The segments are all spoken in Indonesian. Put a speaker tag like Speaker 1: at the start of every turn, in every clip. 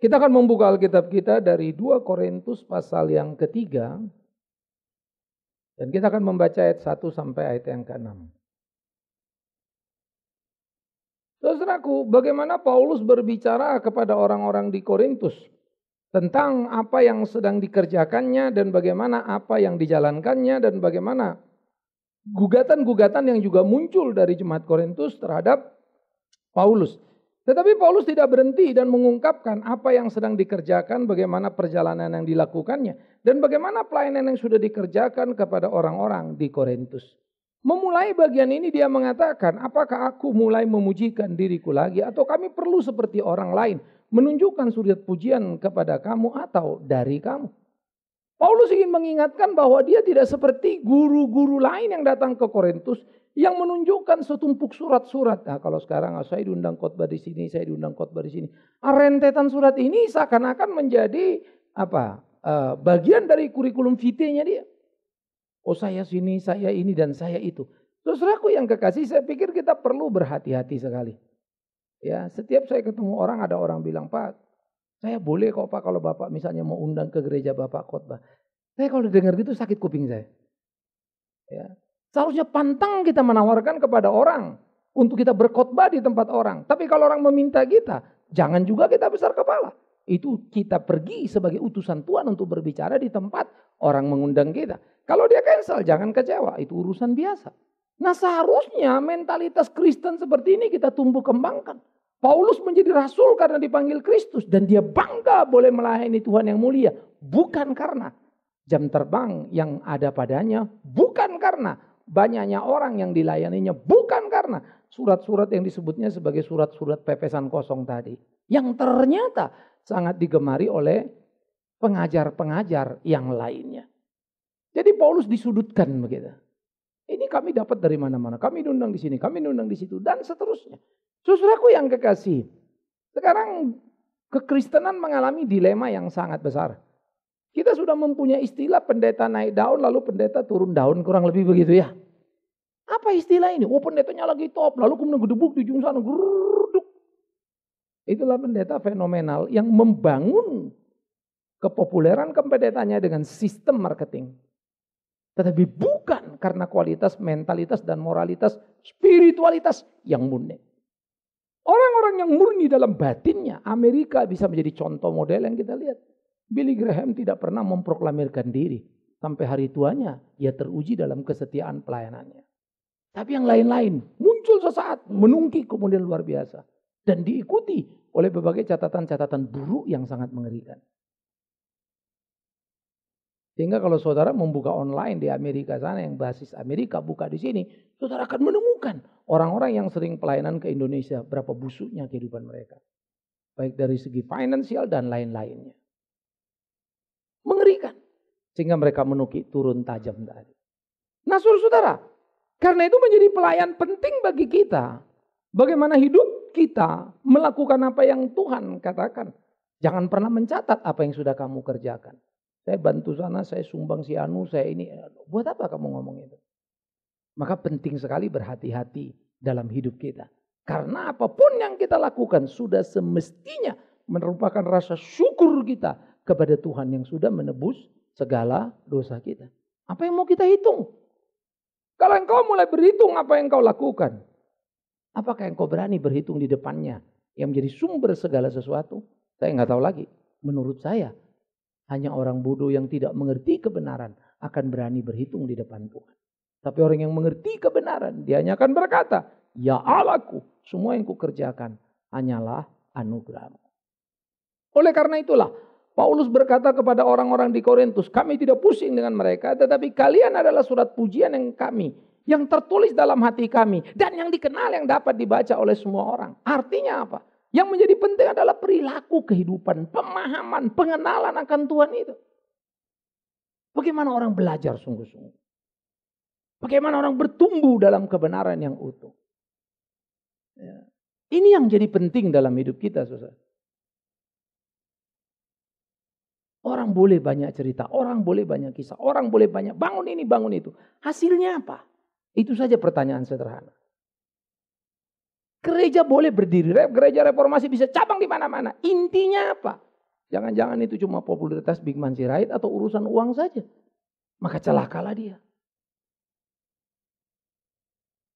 Speaker 1: Kita akan membuka Alkitab kita dari 2 Korintus pasal yang ketiga. Dan kita akan membaca ayat 1 sampai ayat yang ke-6. Saudaraku, bagaimana Paulus berbicara kepada orang-orang di Korintus tentang apa yang sedang dikerjakannya dan bagaimana apa yang dijalankannya dan bagaimana gugatan-gugatan yang juga muncul dari jemaat Korintus terhadap Paulus. Tetapi Paulus tidak berhenti dan mengungkapkan apa yang sedang dikerjakan, bagaimana perjalanan yang dilakukannya, dan bagaimana pelayanan yang sudah dikerjakan kepada orang-orang di Korintus. Memulai bagian ini dia mengatakan, apakah aku mulai memujikan diriku lagi atau kami perlu seperti orang lain menunjukkan surat pujian kepada kamu atau dari kamu. Paulus ingin mengingatkan bahwa dia tidak seperti guru-guru lain yang datang ke Korintus yang menunjukkan setumpuk surat-surat. Nah, kalau sekarang ah, saya diundang khotbah di sini, saya diundang khotbah di sini. Ah, rentetan surat ini seakan-akan menjadi apa? Uh, bagian dari kurikulum vitae-nya dia. Oh, saya sini, saya ini dan saya itu. Terus aku yang kekasih, saya pikir kita perlu berhati-hati sekali. Ya, setiap saya ketemu orang ada orang bilang, "Pak, saya boleh kok Pak kalau Bapak misalnya mau undang ke gereja Bapak khotbah." Saya kalau dengar gitu sakit kuping saya. Ya, Seharusnya pantang kita menawarkan kepada orang untuk kita berkhotbah di tempat orang. Tapi kalau orang meminta kita, jangan juga kita besar kepala. Itu kita pergi sebagai utusan Tuhan untuk berbicara di tempat orang mengundang kita. Kalau dia cancel, jangan kecewa. Itu urusan biasa. Nah seharusnya mentalitas Kristen seperti ini kita tumbuh kembangkan. Paulus menjadi rasul karena dipanggil Kristus dan dia bangga boleh melayani Tuhan yang mulia, bukan karena jam terbang yang ada padanya, bukan karena banyaknya orang yang dilayaninya bukan karena surat-surat yang disebutnya sebagai surat-surat pepesan kosong tadi. Yang ternyata sangat digemari oleh pengajar-pengajar yang lainnya. Jadi Paulus disudutkan begitu. Ini kami dapat dari mana-mana. Kami diundang di sini, kami diundang di situ, dan seterusnya. aku yang kekasih, sekarang kekristenan mengalami dilema yang sangat besar. Kita sudah mempunyai istilah pendeta naik daun lalu pendeta turun daun kurang lebih begitu ya. Apa istilah ini? Oh pendetanya lagi top lalu kemudian gedebuk di ujung sana. gruduk. Itulah pendeta fenomenal yang membangun kepopuleran kependetanya dengan sistem marketing. Tetapi bukan karena kualitas, mentalitas, dan moralitas, spiritualitas yang murni. Orang-orang yang murni dalam batinnya, Amerika bisa menjadi contoh model yang kita lihat. Billy Graham tidak pernah memproklamirkan diri. Sampai hari tuanya, ia teruji dalam kesetiaan pelayanannya. Tapi yang lain-lain muncul sesaat, menungki kemudian luar biasa. Dan diikuti oleh berbagai catatan-catatan buruk yang sangat mengerikan. Sehingga kalau saudara membuka online di Amerika sana yang basis Amerika buka di sini, saudara akan menemukan orang-orang yang sering pelayanan ke Indonesia, berapa busuknya kehidupan mereka. Baik dari segi finansial dan lain-lainnya. Mengerikan. Sehingga mereka menuki turun tajam tadi. Nah saudara, karena itu menjadi pelayan penting bagi kita. Bagaimana hidup kita melakukan apa yang Tuhan katakan. Jangan pernah mencatat apa yang sudah kamu kerjakan. Saya bantu sana, saya sumbang si Anu, saya ini. Buat apa kamu ngomong itu? Maka penting sekali berhati-hati dalam hidup kita. Karena apapun yang kita lakukan sudah semestinya merupakan rasa syukur kita kepada Tuhan yang sudah menebus segala dosa kita. Apa yang mau kita hitung? Kalau engkau mulai berhitung apa yang kau lakukan, apakah engkau berani berhitung di depannya yang menjadi sumber segala sesuatu? Saya nggak tahu lagi. Menurut saya, hanya orang bodoh yang tidak mengerti kebenaran akan berani berhitung di depan Tuhan. Tapi orang yang mengerti kebenaran, dia hanya akan berkata, Ya Allahku, semua yang kukerjakan hanyalah anugerahmu. Oleh karena itulah, Paulus berkata kepada orang-orang di Korintus, kami tidak pusing dengan mereka, tetapi kalian adalah surat pujian yang kami, yang tertulis dalam hati kami, dan yang dikenal yang dapat dibaca oleh semua orang. Artinya apa? Yang menjadi penting adalah perilaku kehidupan, pemahaman, pengenalan akan Tuhan itu. Bagaimana orang belajar sungguh-sungguh? Bagaimana orang bertumbuh dalam kebenaran yang utuh? Ya. Ini yang jadi penting dalam hidup kita, saudara. Orang boleh banyak cerita, orang boleh banyak kisah, orang boleh banyak bangun ini, bangun itu. Hasilnya apa? Itu saja pertanyaan sederhana. Gereja boleh berdiri, gereja reformasi bisa cabang di mana-mana. Intinya apa? Jangan-jangan itu cuma popularitas Big Man Sirait atau urusan uang saja. Maka celakalah dia.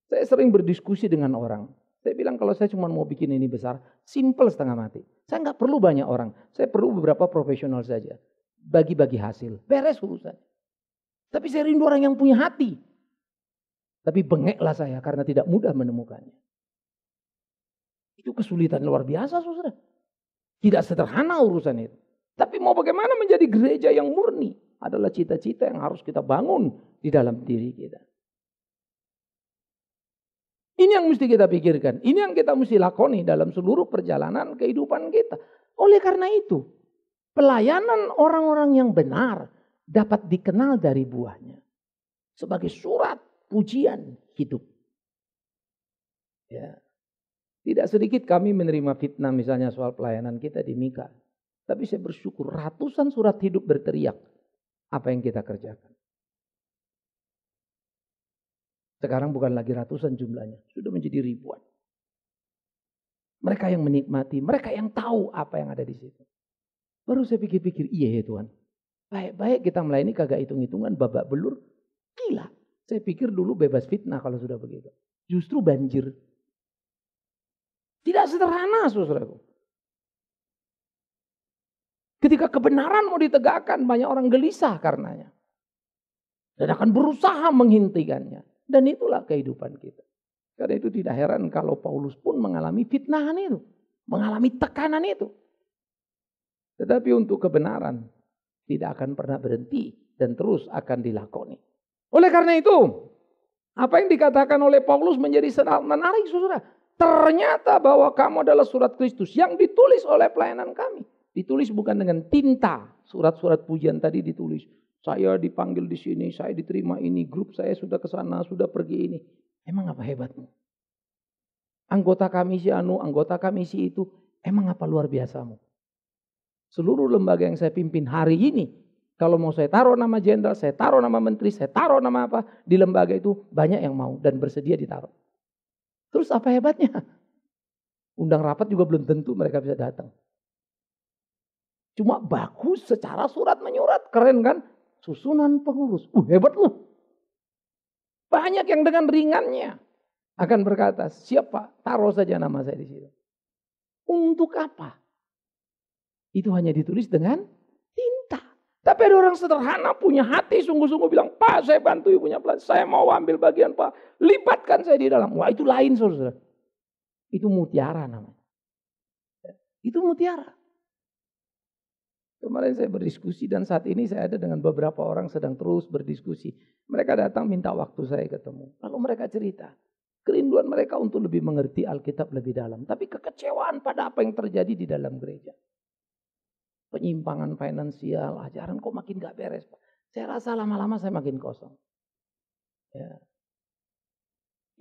Speaker 1: Saya sering berdiskusi dengan orang. Saya bilang kalau saya cuma mau bikin ini besar, simple setengah mati. Saya nggak perlu banyak orang. Saya perlu beberapa profesional saja. Bagi-bagi hasil. Beres urusan. Tapi saya rindu orang yang punya hati. Tapi bengeklah saya karena tidak mudah menemukannya. Itu kesulitan luar biasa saudara. Tidak sederhana urusan itu. Tapi mau bagaimana menjadi gereja yang murni adalah cita-cita yang harus kita bangun di dalam diri kita. Ini yang mesti kita pikirkan. Ini yang kita mesti lakoni dalam seluruh perjalanan kehidupan kita. Oleh karena itu, pelayanan orang-orang yang benar dapat dikenal dari buahnya. Sebagai surat pujian hidup. Ya. Tidak sedikit kami menerima fitnah misalnya soal pelayanan kita di Mika. Tapi saya bersyukur ratusan surat hidup berteriak apa yang kita kerjakan. Sekarang bukan lagi ratusan jumlahnya, sudah menjadi ribuan. Mereka yang menikmati, mereka yang tahu apa yang ada di situ. Baru saya pikir-pikir, iya ya Tuhan. Baik-baik kita melayani kagak hitung-hitungan, babak belur, gila. Saya pikir dulu bebas fitnah kalau sudah begitu. Justru banjir. Tidak sederhana, saudaraku. Ketika kebenaran mau ditegakkan, banyak orang gelisah karenanya. Dan akan berusaha menghentikannya. Dan itulah kehidupan kita. Karena itu tidak heran kalau Paulus pun mengalami fitnahan itu. Mengalami tekanan itu. Tetapi untuk kebenaran tidak akan pernah berhenti dan terus akan dilakoni. Oleh karena itu, apa yang dikatakan oleh Paulus menjadi sangat menarik saudara. Ternyata bahwa kamu adalah surat Kristus yang ditulis oleh pelayanan kami. Ditulis bukan dengan tinta. Surat-surat pujian tadi ditulis. Saya dipanggil di sini, saya diterima ini, grup saya sudah ke sana, sudah pergi ini. Emang apa hebatmu? Anggota kami si Anu, anggota kami si itu. Emang apa luar biasamu? Seluruh lembaga yang saya pimpin hari ini, kalau mau saya taruh nama jenderal, saya taruh nama menteri, saya taruh nama apa, di lembaga itu banyak yang mau dan bersedia ditaruh. Terus apa hebatnya? Undang rapat juga belum tentu mereka bisa datang. Cuma bagus secara surat menyurat, keren kan? susunan pengurus. Uh, hebat lu. Banyak yang dengan ringannya akan berkata, siapa? Taruh saja nama saya di situ. Untuk apa? Itu hanya ditulis dengan tinta. Tapi ada orang sederhana punya hati sungguh-sungguh bilang, Pak saya bantu ibu punya pelan, saya mau ambil bagian Pak. Lipatkan saya di dalam. Wah itu lain saudara. Itu mutiara namanya. Itu mutiara. Kemarin saya berdiskusi dan saat ini saya ada dengan beberapa orang sedang terus berdiskusi. Mereka datang minta waktu saya ketemu. Lalu mereka cerita. Kerinduan mereka untuk lebih mengerti Alkitab lebih dalam. Tapi kekecewaan pada apa yang terjadi di dalam gereja. Penyimpangan finansial, ajaran kok makin gak beres. Pak. Saya rasa lama-lama saya makin kosong. Ya.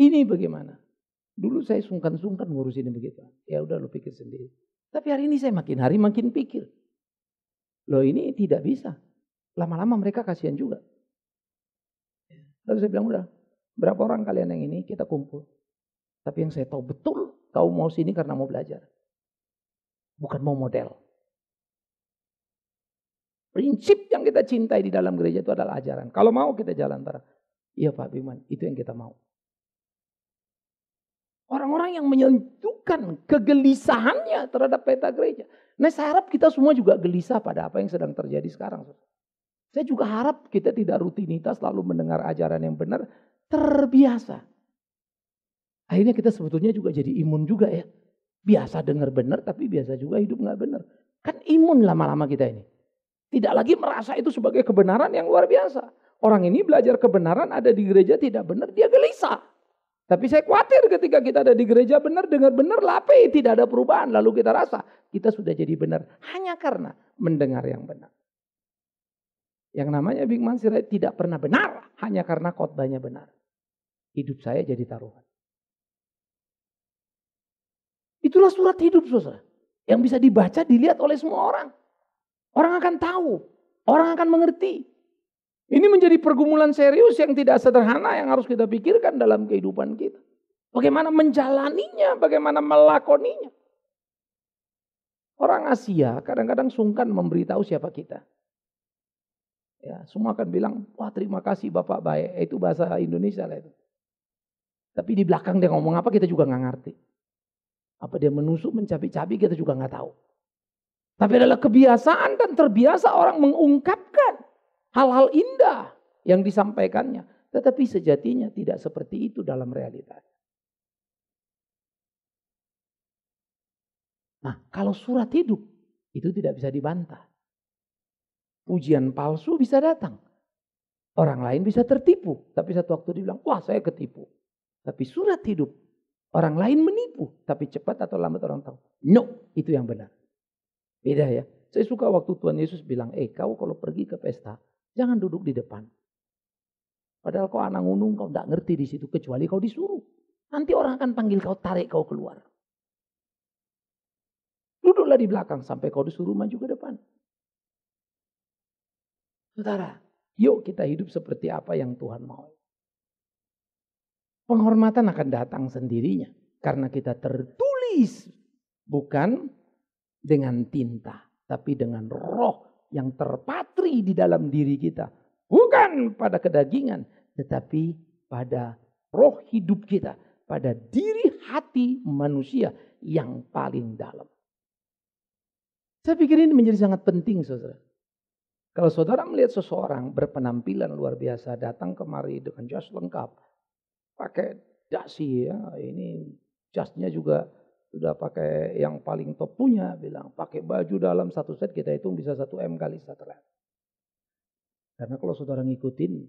Speaker 1: Ini bagaimana? Dulu saya sungkan-sungkan ngurusin begitu. Ya udah lu pikir sendiri. Tapi hari ini saya makin hari makin pikir. Loh ini tidak bisa. Lama-lama mereka kasihan juga. Ya. Lalu saya bilang udah, berapa orang kalian yang ini kita kumpul. Tapi yang saya tahu betul kau mau sini karena mau belajar. Bukan mau model. Prinsip yang kita cintai di dalam gereja itu adalah ajaran. Kalau mau kita jalan terang Iya Pak Biman, itu yang kita mau. Orang-orang yang menyentuhkan kegelisahannya terhadap peta gereja. Nah saya harap kita semua juga gelisah pada apa yang sedang terjadi sekarang. Saya juga harap kita tidak rutinitas lalu mendengar ajaran yang benar. Terbiasa. Akhirnya kita sebetulnya juga jadi imun juga ya. Biasa dengar benar tapi biasa juga hidup nggak benar. Kan imun lama-lama kita ini. Tidak lagi merasa itu sebagai kebenaran yang luar biasa. Orang ini belajar kebenaran ada di gereja tidak benar dia gelisah. Tapi saya khawatir ketika kita ada di gereja benar, dengar benar, lape, tidak ada perubahan. Lalu kita rasa kita sudah jadi benar. Hanya karena mendengar yang benar. Yang namanya Big Man Sirai tidak pernah benar. Hanya karena khotbahnya benar. Hidup saya jadi taruhan. Itulah surat hidup saudara. Yang bisa dibaca, dilihat oleh semua orang. Orang akan tahu. Orang akan mengerti. Ini menjadi pergumulan serius yang tidak sederhana yang harus kita pikirkan dalam kehidupan kita. Bagaimana menjalaninya, bagaimana melakoninya. Orang Asia kadang-kadang sungkan memberitahu siapa kita. Ya, semua akan bilang, wah terima kasih Bapak baik. Eh, itu bahasa Indonesia lah itu. Tapi di belakang dia ngomong apa kita juga nggak ngerti. Apa dia menusuk, mencabik-cabik kita juga nggak tahu. Tapi adalah kebiasaan dan terbiasa orang mengungkapkan hal-hal indah yang disampaikannya. Tetapi sejatinya tidak seperti itu dalam realitas. Nah, kalau surat hidup itu tidak bisa dibantah. Pujian palsu bisa datang. Orang lain bisa tertipu, tapi satu waktu dibilang, "Wah, saya ketipu." Tapi surat hidup orang lain menipu, tapi cepat atau lambat orang tahu. No, itu yang benar. Beda ya. Saya suka waktu Tuhan Yesus bilang, "Eh, kau kalau pergi ke pesta, Jangan duduk di depan. Padahal kau anak unung, kau tidak ngerti di situ kecuali kau disuruh. Nanti orang akan panggil kau, tarik kau keluar. Duduklah di belakang sampai kau disuruh maju ke depan. Saudara, yuk kita hidup seperti apa yang Tuhan mau. Penghormatan akan datang sendirinya karena kita tertulis bukan dengan tinta, tapi dengan roh yang terpatri di dalam diri kita. Bukan pada kedagingan, tetapi pada roh hidup kita. Pada diri hati manusia yang paling dalam. Saya pikir ini menjadi sangat penting saudara. Kalau saudara melihat seseorang berpenampilan luar biasa datang kemari dengan jas lengkap, pakai dasi ya, ini jasnya juga sudah pakai yang paling top punya, bilang pakai baju dalam satu set kita hitung bisa satu M kali setelah. Karena kalau saudara ngikutin,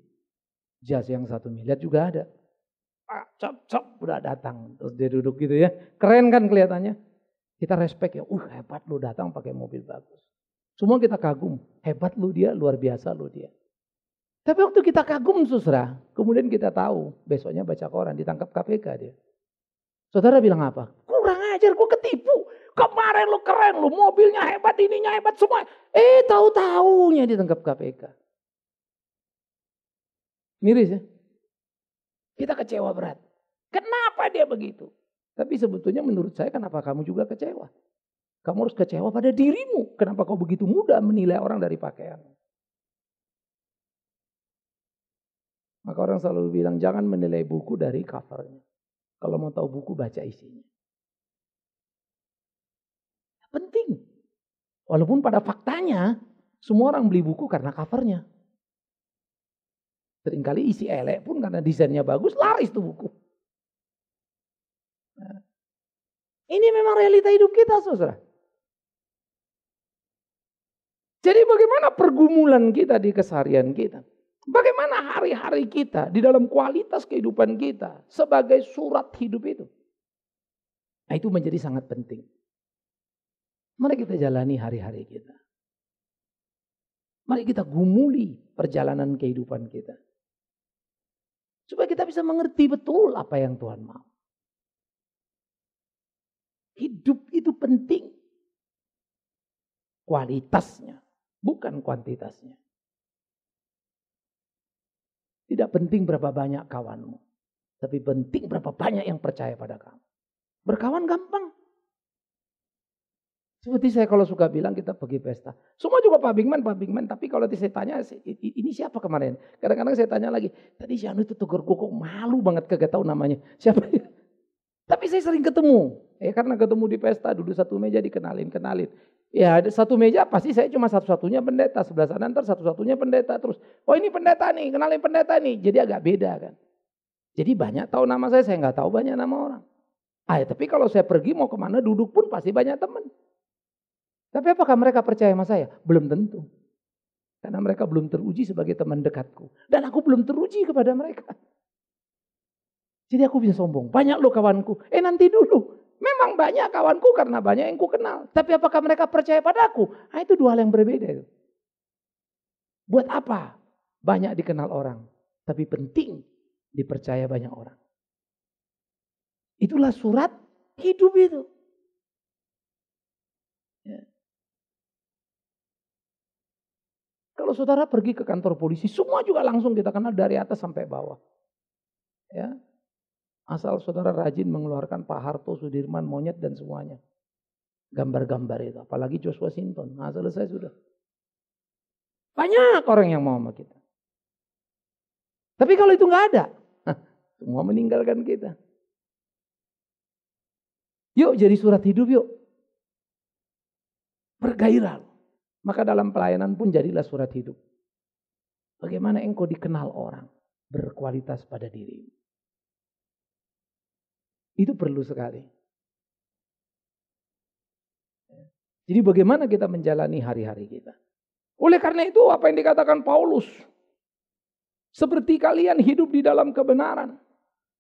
Speaker 1: jas yang satu miliar juga ada. Ah, cop, cop, udah datang. Terus dia duduk gitu ya. Keren kan kelihatannya. Kita respect ya. Uh, hebat lu datang pakai mobil bagus. Semua kita kagum. Hebat lu dia, luar biasa lu dia. Tapi waktu kita kagum susra, kemudian kita tahu besoknya baca koran ditangkap KPK dia. Saudara bilang apa? Ajar, gue ketipu. Kemarin lo keren, lo, mobilnya hebat, ininya hebat semua. Eh tahu-taunya ditangkap KPK. Miris ya. Kita kecewa berat. Kenapa dia begitu? Tapi sebetulnya menurut saya kenapa kamu juga kecewa? Kamu harus kecewa pada dirimu. Kenapa kau begitu mudah menilai orang dari pakaian? Maka orang selalu bilang jangan menilai buku dari covernya. Kalau mau tahu buku baca isinya. Penting. Walaupun pada faktanya semua orang beli buku karena covernya. Seringkali isi elek pun karena desainnya bagus laris tuh buku. Nah, ini memang realita hidup kita saudara. Jadi bagaimana pergumulan kita di keseharian kita? Bagaimana hari-hari kita di dalam kualitas kehidupan kita sebagai surat hidup itu? Nah, itu menjadi sangat penting. Mari kita jalani hari-hari kita. Mari kita gumuli perjalanan kehidupan kita. Supaya kita bisa mengerti betul apa yang Tuhan mau. Hidup itu penting. Kualitasnya, bukan kuantitasnya. Tidak penting berapa banyak kawanmu. Tapi penting berapa banyak yang percaya pada kamu. Berkawan gampang. Seperti saya kalau suka bilang kita pergi pesta. Semua juga Pak Bingman Pak Bingman Tapi kalau saya tanya, ini siapa kemarin? Kadang-kadang saya tanya lagi, tadi si Anu itu tegur gue kok malu banget kagak tahu namanya. Siapa ya? Tapi saya sering ketemu. Ya karena ketemu di pesta, duduk satu meja dikenalin, kenalin. Ya ada satu meja pasti saya cuma satu-satunya pendeta. Sebelah sana ntar satu-satunya pendeta terus. Oh ini pendeta nih, kenalin pendeta nih. Jadi agak beda kan. Jadi banyak tahu nama saya, saya nggak tahu banyak nama orang. Ah, ya, tapi kalau saya pergi mau kemana duduk pun pasti banyak teman. Tapi apakah mereka percaya sama saya? Belum tentu. Karena mereka belum teruji sebagai teman dekatku. Dan aku belum teruji kepada mereka. Jadi aku bisa sombong. Banyak loh kawanku. Eh nanti dulu. Memang banyak kawanku karena banyak yang ku kenal. Tapi apakah mereka percaya padaku? Nah, itu dua hal yang berbeda. Itu. Buat apa? Banyak dikenal orang. Tapi penting dipercaya banyak orang. Itulah surat hidup itu. Kalau saudara pergi ke kantor polisi, semua juga langsung kita kenal dari atas sampai bawah. Ya. Asal saudara rajin mengeluarkan Pak Harto, Sudirman, Monyet dan semuanya. Gambar-gambar itu, apalagi Joshua Sinton. Nah, selesai sudah. Banyak orang yang mau sama kita. Tapi kalau itu nggak ada, semua meninggalkan kita. Yuk jadi surat hidup yuk. Bergairah. Maka dalam pelayanan pun jadilah surat hidup. Bagaimana engkau dikenal orang berkualitas pada dirimu. Itu perlu sekali. Jadi bagaimana kita menjalani hari-hari kita. Oleh karena itu apa yang dikatakan Paulus. Seperti kalian hidup di dalam kebenaran.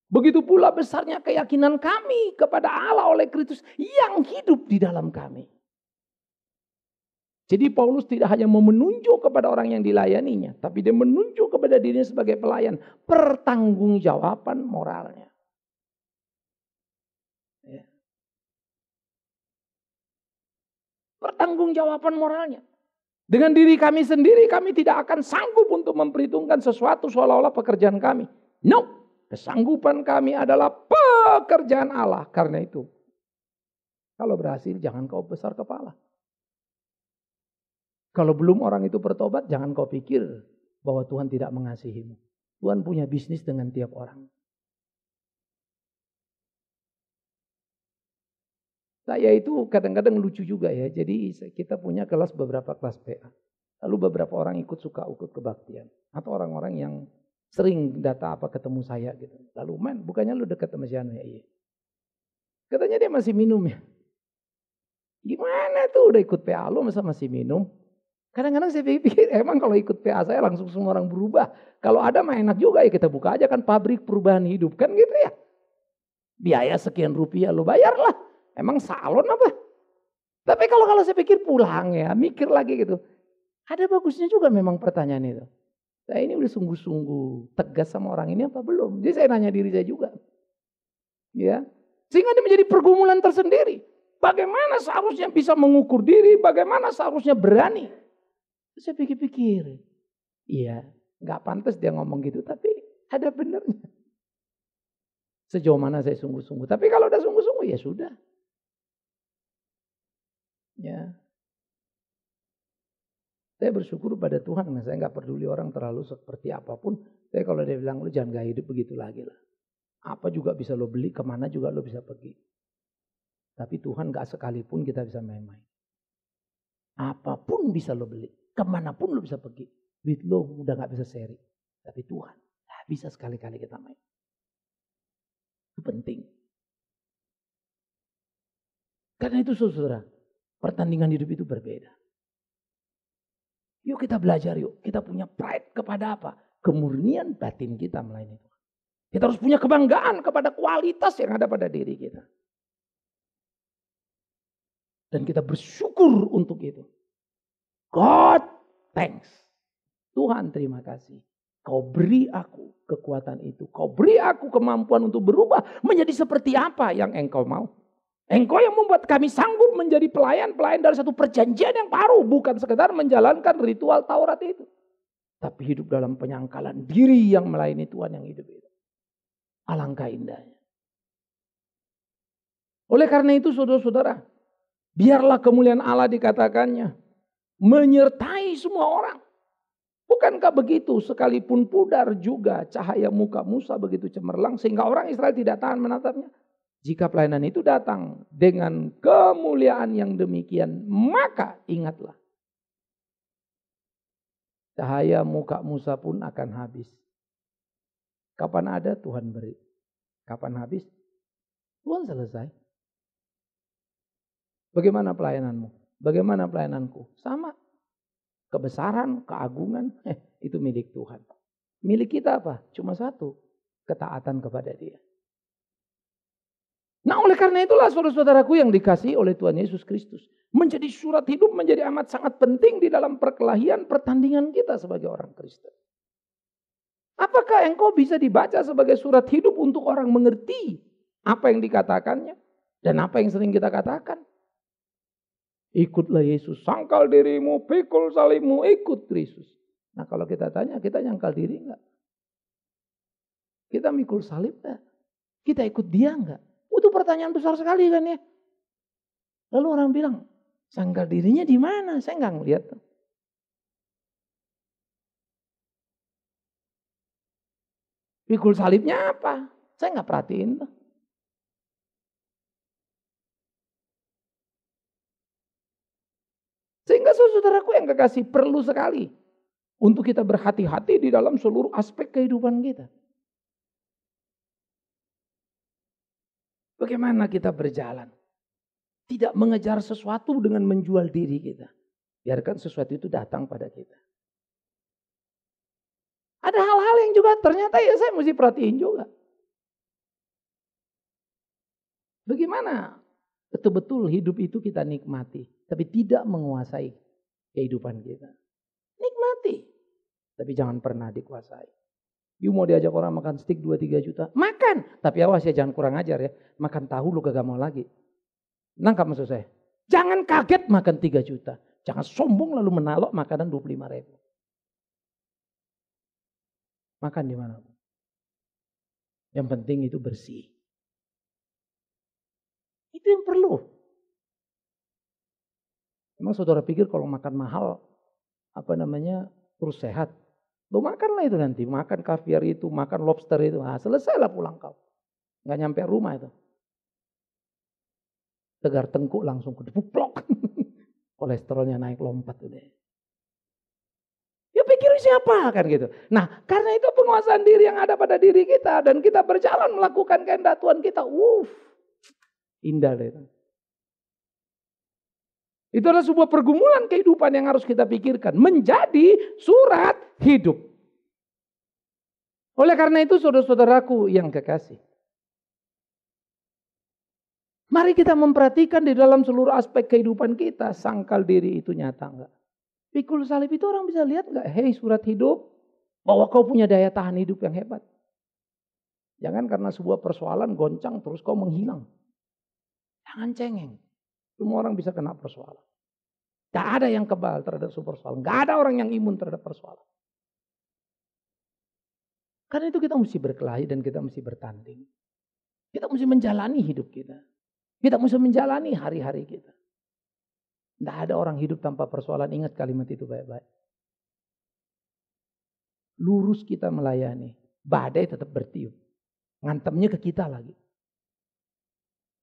Speaker 1: Begitu pula besarnya keyakinan kami kepada Allah oleh Kristus yang hidup di dalam kami. Jadi Paulus tidak hanya mau menunjuk kepada orang yang dilayaninya, tapi dia menunjuk kepada dirinya sebagai pelayan, pertanggungjawaban moralnya. Ya. Pertanggungjawaban moralnya. Dengan diri kami sendiri kami tidak akan sanggup untuk memperhitungkan sesuatu seolah-olah pekerjaan kami. No, kesanggupan kami adalah pekerjaan Allah. Karena itu, kalau berhasil jangan kau besar kepala. Kalau belum orang itu bertobat, jangan kau pikir bahwa Tuhan tidak mengasihimu. Tuhan punya bisnis dengan tiap orang. Saya itu kadang-kadang lucu juga ya. Jadi kita punya kelas beberapa kelas PA. Lalu beberapa orang ikut suka ikut kebaktian. Atau orang-orang yang sering data apa ketemu saya gitu. Lalu man, bukannya lu dekat sama si Anu ya? Iya. Katanya dia masih minum ya. Gimana tuh udah ikut PA lu masa masih minum? Kadang-kadang saya pikir, emang kalau ikut PA saya langsung semua orang berubah. Kalau ada mah enak juga ya kita buka aja kan pabrik perubahan hidup kan gitu ya. Biaya sekian rupiah lo bayarlah. Emang salon apa? Tapi kalau kalau saya pikir pulang ya, mikir lagi gitu. Ada bagusnya juga memang pertanyaan itu. Saya ini udah sungguh-sungguh tegas sama orang ini apa belum? Jadi saya nanya diri saya juga. Ya. Sehingga ini menjadi pergumulan tersendiri. Bagaimana seharusnya bisa mengukur diri, bagaimana seharusnya berani saya pikir-pikir, iya nggak pantas dia ngomong gitu, tapi ada benernya. Sejauh mana saya sungguh-sungguh. Tapi kalau udah sungguh-sungguh ya sudah. Ya. Saya bersyukur pada Tuhan, nah saya nggak peduli orang terlalu seperti apapun. Saya kalau dia bilang lu jangan gak hidup begitu lagi lah. Apa juga bisa lo beli, kemana juga lo bisa pergi. Tapi Tuhan gak sekalipun kita bisa main-main. Apapun bisa lo beli. Kemanapun lo bisa pergi. Duit lu udah gak bisa seri. Tapi Tuhan. gak bisa sekali-kali kita main. Itu penting. Karena itu saudara. Pertandingan hidup itu berbeda. Yuk kita belajar yuk. Kita punya pride kepada apa? Kemurnian batin kita melayani Tuhan. Kita harus punya kebanggaan kepada kualitas yang ada pada diri kita. Dan kita bersyukur untuk itu. God thanks. Tuhan terima kasih. Kau beri aku kekuatan itu. Kau beri aku kemampuan untuk berubah menjadi seperti apa yang engkau mau. Engkau yang membuat kami sanggup menjadi pelayan-pelayan dari satu perjanjian yang baru. Bukan sekedar menjalankan ritual Taurat itu. Tapi hidup dalam penyangkalan diri yang melayani Tuhan yang hidup itu. Alangkah indahnya. Oleh karena itu saudara-saudara. Biarlah kemuliaan Allah dikatakannya menyertai semua orang. Bukankah begitu sekalipun pudar juga cahaya muka Musa begitu cemerlang sehingga orang Israel tidak tahan menatapnya. Jika pelayanan itu datang dengan kemuliaan yang demikian, maka ingatlah. Cahaya muka Musa pun akan habis. Kapan ada Tuhan beri. Kapan habis? Tuhan selesai. Bagaimana pelayananmu? Bagaimana pelayananku? Sama. Kebesaran, keagungan, eh, itu milik Tuhan. Milik kita apa? Cuma satu. Ketaatan kepada dia. Nah oleh karena itulah saudara-saudaraku yang dikasih oleh Tuhan Yesus Kristus. Menjadi surat hidup menjadi amat sangat penting di dalam perkelahian pertandingan kita sebagai orang Kristen. Apakah engkau bisa dibaca sebagai surat hidup untuk orang mengerti apa yang dikatakannya dan apa yang sering kita katakan? Ikutlah Yesus. Sangkal dirimu, pikul salimu, ikut Kristus. Nah kalau kita tanya, kita nyangkal diri enggak? Kita mikul salib enggak? Kita ikut dia enggak? Itu pertanyaan besar sekali kan ya. Lalu orang bilang, sangkal dirinya di mana? Saya enggak ngeliat. Pikul salibnya apa? Saya enggak perhatiin tuh. saudaraku yang kekasih perlu sekali untuk kita berhati-hati di dalam seluruh aspek kehidupan kita. Bagaimana kita berjalan? Tidak mengejar sesuatu dengan menjual diri kita. Biarkan sesuatu itu datang pada kita. Ada hal-hal yang juga ternyata ya saya mesti perhatiin juga. Bagaimana betul-betul hidup itu kita nikmati, tapi tidak menguasai kehidupan kita. Nikmati. Tapi jangan pernah dikuasai. You mau diajak orang makan steak 2-3 juta, makan. Tapi awas ya jangan kurang ajar ya. Makan tahu lu gak mau lagi. Nangkap maksud saya? Jangan kaget makan 3 juta. Jangan sombong lalu menalok makanan 25 ribu. Makan di mana? Yang penting itu bersih. Itu yang perlu. Emang saudara pikir kalau makan mahal, apa namanya, terus sehat? Lo makanlah itu nanti, makan kaviar itu, makan lobster itu. Nah, selesailah pulang kau. Nggak nyampe rumah itu. Tegar tengkuk langsung ke depuk, Kolesterolnya naik lompat Itu. Ya pikir siapa kan gitu. Nah karena itu penguasaan diri yang ada pada diri kita. Dan kita berjalan melakukan kehendak Tuhan kita. Uff, indah deh. Itu adalah sebuah pergumulan kehidupan yang harus kita pikirkan. Menjadi surat hidup. Oleh karena itu saudara-saudaraku yang kekasih. Mari kita memperhatikan di dalam seluruh aspek kehidupan kita. Sangkal diri itu nyata enggak? Pikul salib itu orang bisa lihat enggak? Hei surat hidup. Bahwa kau punya daya tahan hidup yang hebat. Jangan karena sebuah persoalan goncang terus kau menghilang. Jangan cengeng. Semua orang bisa kena persoalan. Tidak ada yang kebal terhadap persoalan. Tidak ada orang yang imun terhadap persoalan. Karena itu kita mesti berkelahi dan kita mesti bertanding. Kita mesti menjalani hidup kita. Kita mesti menjalani hari-hari kita. Tidak ada orang hidup tanpa persoalan. Ingat kalimat itu baik-baik. Lurus kita melayani. Badai tetap bertiup. Ngantemnya ke kita lagi.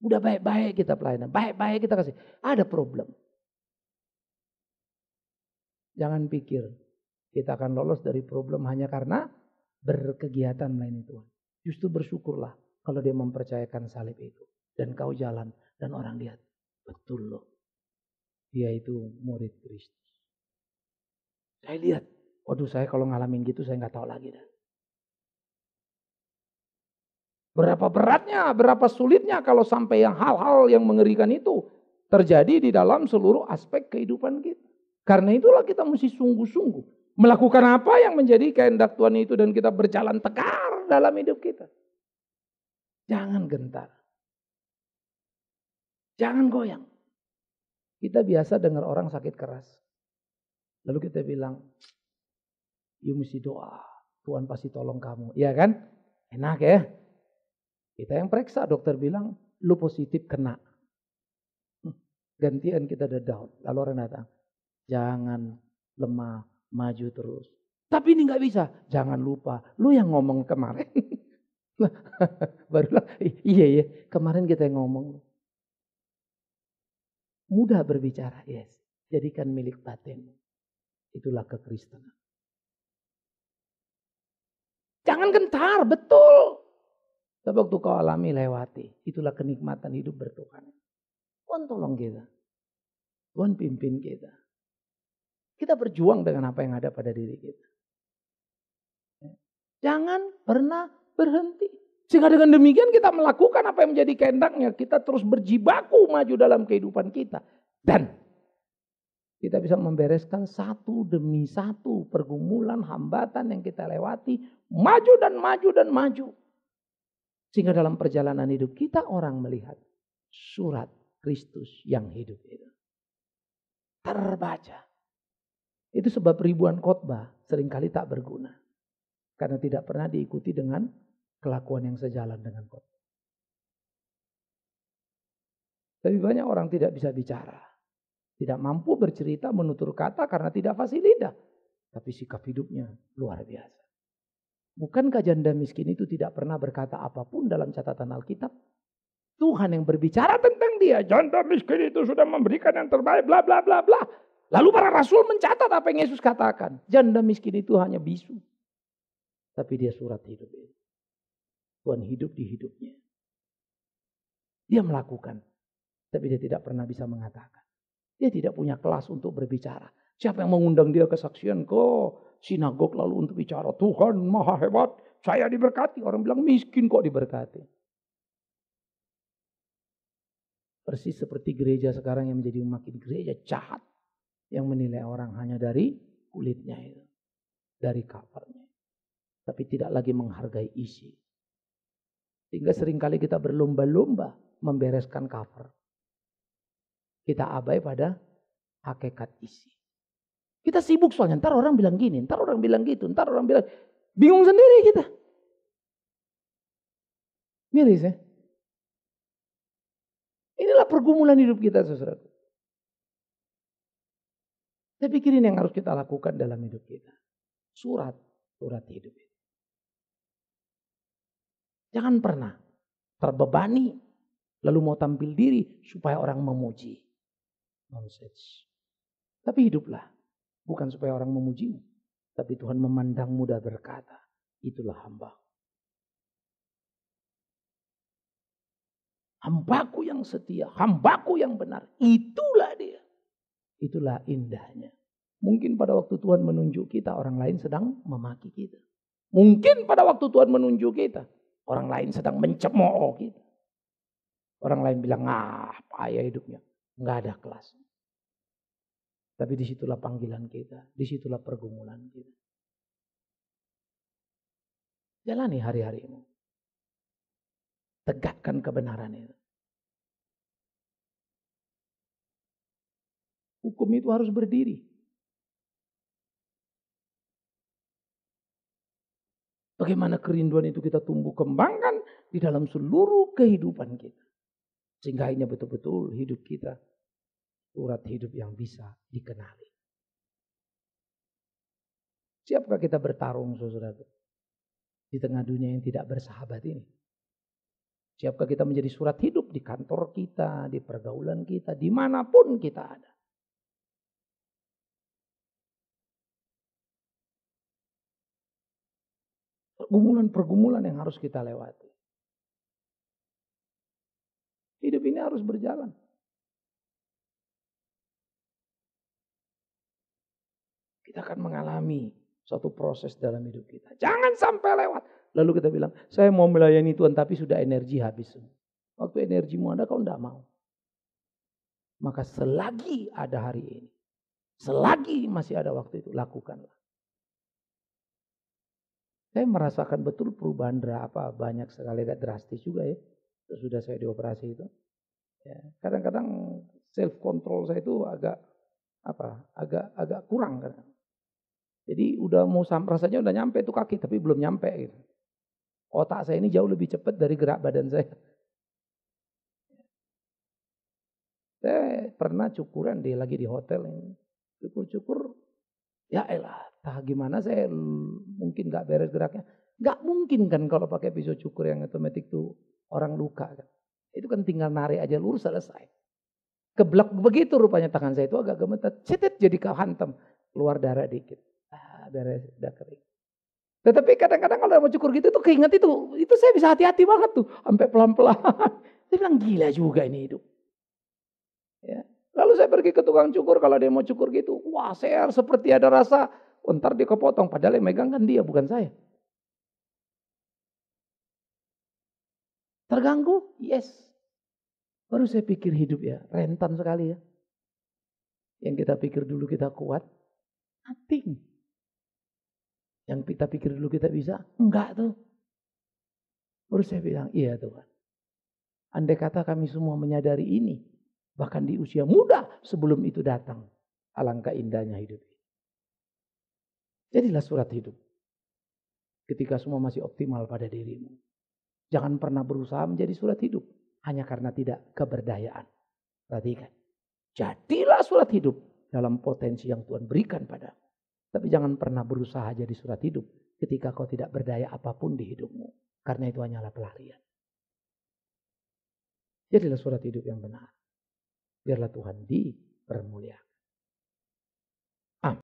Speaker 1: Udah baik-baik kita pelayanan, baik-baik kita kasih. Ada problem. Jangan pikir kita akan lolos dari problem hanya karena berkegiatan lain itu Justru bersyukurlah kalau dia mempercayakan salib itu. Dan kau jalan dan orang lihat. Betul loh. Dia itu murid Kristus. Saya lihat. Waduh saya kalau ngalamin gitu saya nggak tahu lagi dah. Berapa beratnya, berapa sulitnya kalau sampai yang hal-hal yang mengerikan itu terjadi di dalam seluruh aspek kehidupan kita. Karena itulah kita mesti sungguh-sungguh melakukan apa yang menjadi kehendak Tuhan itu dan kita berjalan tegar dalam hidup kita. Jangan gentar. Jangan goyang. Kita biasa dengar orang sakit keras. Lalu kita bilang, you mesti doa. Tuhan pasti tolong kamu. Iya kan? Enak ya? Kita yang periksa, dokter bilang, lu positif kena. Hmm, gantian kita ada down. Lalu orang datang, jangan lemah, maju terus. Tapi ini nggak bisa. Jangan lupa, lu yang ngomong kemarin. Barulah, iya iya, kemarin kita yang ngomong. Mudah berbicara, yes. Jadikan milik batin. Itulah kekristenan. Jangan gentar, betul. Tapi waktu kau alami lewati, itulah kenikmatan hidup bertuhan. Tuhan tolong kita. Tuhan pimpin kita. Kita berjuang dengan apa yang ada pada diri kita. Jangan pernah berhenti. Sehingga dengan demikian kita melakukan apa yang menjadi kehendaknya. Kita terus berjibaku maju dalam kehidupan kita. Dan kita bisa membereskan satu demi satu pergumulan hambatan yang kita lewati. Maju dan maju dan maju. Sehingga dalam perjalanan hidup kita orang melihat surat Kristus yang hidup itu. Terbaca. Itu sebab ribuan khotbah seringkali tak berguna. Karena tidak pernah diikuti dengan kelakuan yang sejalan dengan khotbah. Tapi banyak orang tidak bisa bicara. Tidak mampu bercerita menutur kata karena tidak fasilitas. Tapi sikap hidupnya luar biasa. Bukankah janda miskin itu tidak pernah berkata apapun dalam catatan Alkitab? Tuhan yang berbicara tentang dia. Janda miskin itu sudah memberikan yang terbaik, bla bla bla bla. Lalu para rasul mencatat apa yang Yesus katakan. Janda miskin itu hanya bisu. Tapi dia surat hidup. Tuhan hidup di hidupnya. Dia melakukan. Tapi dia tidak pernah bisa mengatakan. Dia tidak punya kelas untuk berbicara. Siapa yang mengundang dia kesaksian? Kok sinagog lalu untuk bicara, Tuhan maha hebat, saya diberkati. Orang bilang miskin kok diberkati. Persis seperti gereja sekarang yang menjadi makin gereja jahat. Yang menilai orang hanya dari kulitnya itu. Dari covernya. Tapi tidak lagi menghargai isi. Sehingga seringkali kita berlomba-lomba membereskan cover. Kita abai pada hakikat isi. Kita sibuk soalnya, ntar orang bilang gini, ntar orang bilang gitu, ntar orang bilang, bingung sendiri kita. Miris ya. Inilah pergumulan hidup kita saudaraku. Saya pikirin yang harus kita lakukan dalam hidup kita. Surat, surat hidup. Jangan pernah terbebani lalu mau tampil diri supaya orang memuji. Nonsense. Tapi hiduplah Bukan supaya orang memujimu. Tapi Tuhan memandang mudah berkata, itulah hamba. Hambaku yang setia, hambaku yang benar. Itulah dia. Itulah indahnya. Mungkin pada waktu Tuhan menunjuk kita, orang lain sedang memaki kita. Mungkin pada waktu Tuhan menunjuk kita, orang lain sedang mencemooh kita. Orang lain bilang, ah, payah hidupnya. Nggak ada kelasnya. Tapi disitulah panggilan kita, disitulah pergumulan kita. Jalani hari-harimu. Tegakkan kebenaran itu. Hukum itu harus berdiri. Bagaimana kerinduan itu kita tumbuh kembangkan di dalam seluruh kehidupan kita. Sehingga ini betul-betul hidup kita urat hidup yang bisa dikenali. Siapkah kita bertarung saudara di tengah dunia yang tidak bersahabat ini? Siapkah kita menjadi surat hidup di kantor kita, di pergaulan kita, dimanapun kita ada? Pergumulan-pergumulan yang harus kita lewati. Hidup ini harus berjalan. kita akan mengalami suatu proses dalam hidup kita. Jangan sampai lewat. Lalu kita bilang, saya mau melayani Tuhan tapi sudah energi habis. Waktu energimu ada kau tidak mau. Maka selagi ada hari ini, selagi masih ada waktu itu, lakukanlah. Saya merasakan betul perubahan apa banyak sekali agak drastis juga ya. Sudah saya dioperasi itu. kadang ya, kadang-kadang self control saya itu agak apa? Agak agak kurang kadang jadi udah mau rasanya udah nyampe tuh kaki tapi belum nyampe gitu. Otak saya ini jauh lebih cepat dari gerak badan saya. Saya pernah cukuran di lagi di hotel ini. Cukur-cukur ya elah, tah gimana saya mungkin nggak beres geraknya. Nggak mungkin kan kalau pakai pisau cukur yang otomatis tuh orang luka kan. Itu kan tinggal narik aja lurus selesai. Keblek begitu rupanya tangan saya itu agak gemetar. Cetet jadi kehantam. Keluar darah dikit beres, udah kering. Tetapi kadang-kadang kalau mau cukur gitu tuh keinget itu, itu saya bisa hati-hati banget tuh, sampai pelan-pelan. Saya bilang gila juga ini hidup. Ya. Lalu saya pergi ke tukang cukur kalau dia mau cukur gitu, wah saya seperti ada rasa, oh, ntar dia kepotong, padahal yang megang kan dia bukan saya. Terganggu? Yes. Baru saya pikir hidup ya, rentan sekali ya. Yang kita pikir dulu kita kuat, nothing. Yang kita pikir dulu kita bisa, enggak tuh. Terus saya bilang, iya Tuhan. Andai kata kami semua menyadari ini, bahkan di usia muda sebelum itu datang, alangkah indahnya hidup Jadilah surat hidup. Ketika semua masih optimal pada dirimu. Jangan pernah berusaha menjadi surat hidup. Hanya karena tidak keberdayaan. Perhatikan. Jadilah surat hidup dalam potensi yang Tuhan berikan pada. Tapi jangan pernah berusaha jadi surat hidup ketika kau tidak berdaya apapun di hidupmu. Karena itu hanyalah pelarian. Jadilah surat hidup yang benar. Biarlah Tuhan dipermuliakan.